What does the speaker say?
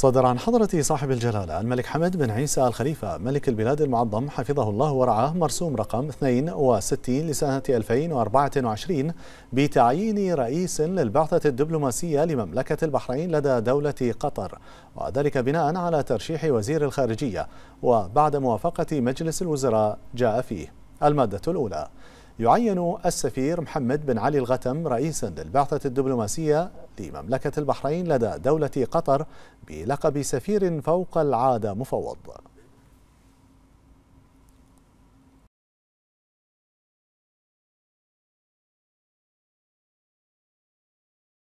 صدر عن حضرة صاحب الجلالة الملك حمد بن عيسى الخليفة ملك البلاد المعظم حفظه الله ورعاه مرسوم رقم 62 لسنة 2024 بتعيين رئيس للبعثة الدبلوماسية لمملكة البحرين لدى دولة قطر وذلك بناء على ترشيح وزير الخارجية وبعد موافقة مجلس الوزراء جاء فيه المادة الأولى يعين السفير محمد بن علي الغتم رئيسا للبعثة الدبلوماسية لمملكة البحرين لدى دولة قطر بلقب سفير فوق العادة مفوض